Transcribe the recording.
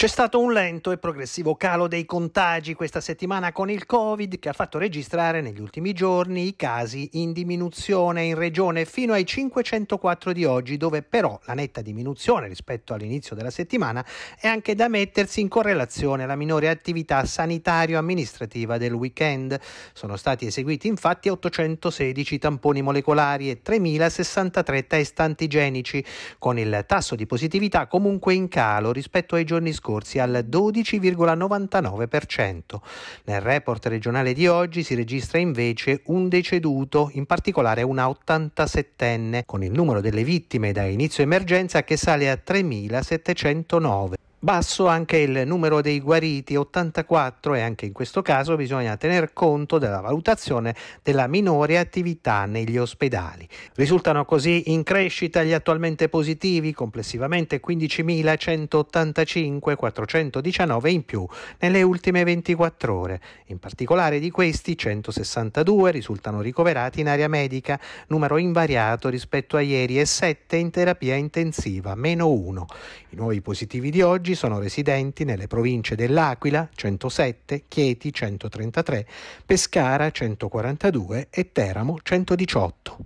C'è stato un lento e progressivo calo dei contagi questa settimana con il Covid che ha fatto registrare negli ultimi giorni i casi in diminuzione in regione fino ai 504 di oggi, dove però la netta diminuzione rispetto all'inizio della settimana è anche da mettersi in correlazione alla minore attività sanitario-amministrativa del weekend. Sono stati eseguiti infatti 816 tamponi molecolari e 3063 test antigenici, con il tasso di positività comunque in calo rispetto ai giorni scorsi scorsi al 12,99%. Nel report regionale di oggi si registra invece un deceduto, in particolare una 87enne, con il numero delle vittime da inizio emergenza che sale a 3.709. Basso anche il numero dei guariti, 84, e anche in questo caso bisogna tener conto della valutazione della minore attività negli ospedali. Risultano così in crescita gli attualmente positivi, complessivamente 15.185, 419 in più nelle ultime 24 ore. In particolare di questi 162 risultano ricoverati in area medica, numero invariato rispetto a ieri, e 7 in terapia intensiva, meno 1. I nuovi positivi di oggi oggi sono residenti nelle province dell'Aquila 107, Chieti 133, Pescara 142 e Teramo 118.